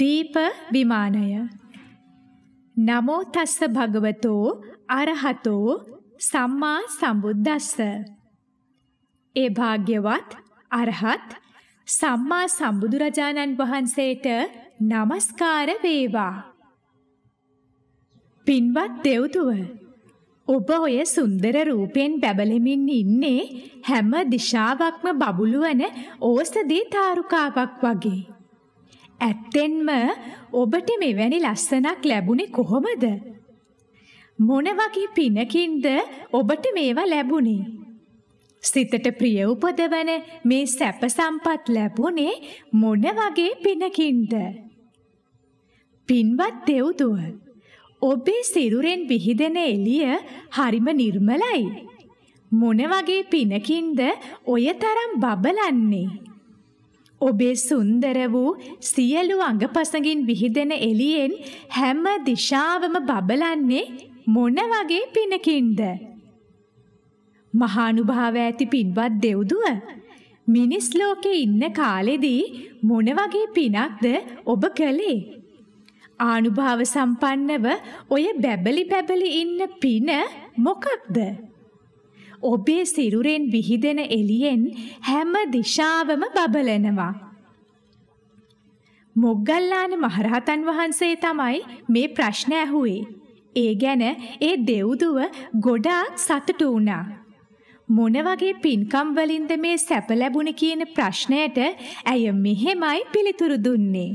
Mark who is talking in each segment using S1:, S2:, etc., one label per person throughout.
S1: දීප විමානය නමෝ තස්ස භගවතෝ අරහතෝ සම්මා සම්බුද්දස්ස ඒ භාග්‍යවත් අරහත් සම්මා සම්බුදුරජාණන් වහන්සේට নমස්කාර වේවා පින්වත් දෙව්තුව ඔබ ඔය සුන්දර රූපෙන් බැබලෙමින් ඉන්නේ හැම දිශාවක්ම බබළුවන ඕසදී තාරුකාවක් වගේ ඇත්තෙන්ම ඔබට මෙවැනි ලස්සනක් ලැබුණේ කොහොමද? මොන වගේ පිනකින්ද ඔබට මේවා ලැබුණේ? සිතට ප්‍රිය උපදවන මේ සැප සම්පත් ලැබුණේ මොන වගේ පිනකින්ද? පින්වත් දෙව්දුව ඔබේ සිරුරෙන් විහිදෙන එළිය හරිම නිර්මලයි. මොන වගේ පිනකින්ද ඔය තරම් බබලන්නේ? ඔබේ සුන්දර වූ සියලු අඟපසඟින් විහිදෙන එළියෙන් හැම දිශාවම බබලන්නේ මොන වගේ පිනකින්ද? මහානුභාව ඇති පින්වත් දෙව්දුව මිනිස් ලෝකේ ඉන්න කාලෙදී මොන වගේ පිනක්ද ඔබ කළේ? ආනුභාව සම්පන්නව ඔය බැබලි බැබලි ඉන්න පින මොකක්ද? ඔබේ සිරුරෙන් විහිදෙන එළියෙන් හැම දිශාවම බබලනවා. මොග්ගල්ලාන මහරහතන් වහන්සේ තමයි මේ ප්‍රශ්න ඇහුවේ. ඒ ගැන ඒ දෙව්දුව ගොඩාක් සතුටු වුණා. මොන වගේ පින්කම් වලින්ද මේ සැප ලැබුණේ කියන ප්‍රශ්නයට ඇය මෙහෙමයි පිළිතුරු දුන්නේ.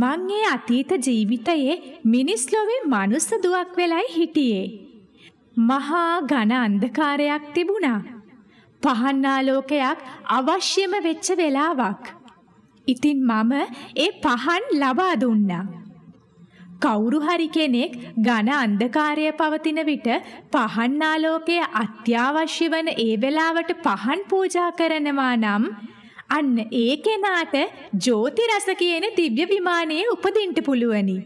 S1: මං ඒ අතීත ජීවිතයේ මිනිස් ලොවේ මනුස්ස දුවක් වෙලයි හිටියේ. මහා ඝන අන්ධකාරයක් තිබුණා. පහන් ආලෝකයක් අවශ්‍යම වෙච්ච වෙලාවක්. ඉතින් මම ඒ පහන් ලබා දුන්නා. කවුරු හරි කෙනෙක් ඝන අන්ධකාරය පවතින විට පහන් ආලෝකය අත්‍යවශ්‍ය වන ඒ වෙලාවට පහන් පූජා කරනවා නම් අන්න ඒ කෙනාට ජෝති රස කියන දිව්‍ය විමානයේ උපදින්න පුළුවනි.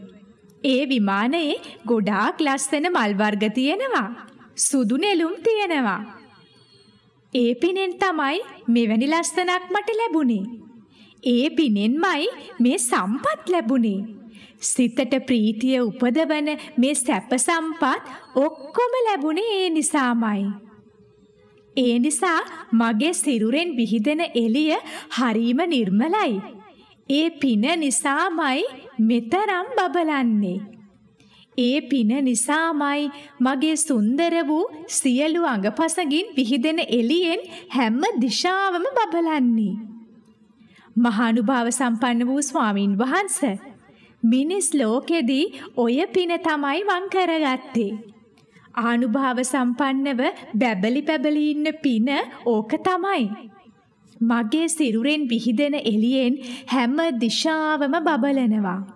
S1: ඒ විමානයේ ගොඩාක් ලස්සන මල් වර්ග තියෙනවා. සුදු නෙළුම් තියෙනවා. ඒ පිනෙන් තමයි මෙවැනි ලස්සනක් මට ලැබුණේ. ඒ පිනෙන්මයි මේ සම්පත් ලැබුණේ. සිතට ප්‍රීතිය උපදවන මේ සැප සම්පත් ඔක්කොම ලැබුණේ ඒ නිසාමයි. ඒ නිසා මගේ සිරුරෙන් විහිදෙන එළිය හරීම නිර්මලයි. ඒ පින නිසාමයි මෙතරම් බබලන්නේ. ඒ පින නිසාමයි මගේ සුන්දර වූ සියලු අඟපසගින් විහිදෙන එළියෙන් හැම දිශාවම බබලන්නේ. මහානුභාව සම්පන්න වූ ස්වාමින් වහන්සේ මිනිස් ලෝකෙදී ඔය පින තමයි වං කරගත්තේ. ආනුභාව සම්පන්නව බැබලි පැබලි ඉන්න පින ඕක තමයි. මගේ සිරුරෙන් විහිදෙන එළියෙන් හැම දිශාවම බබලනවා.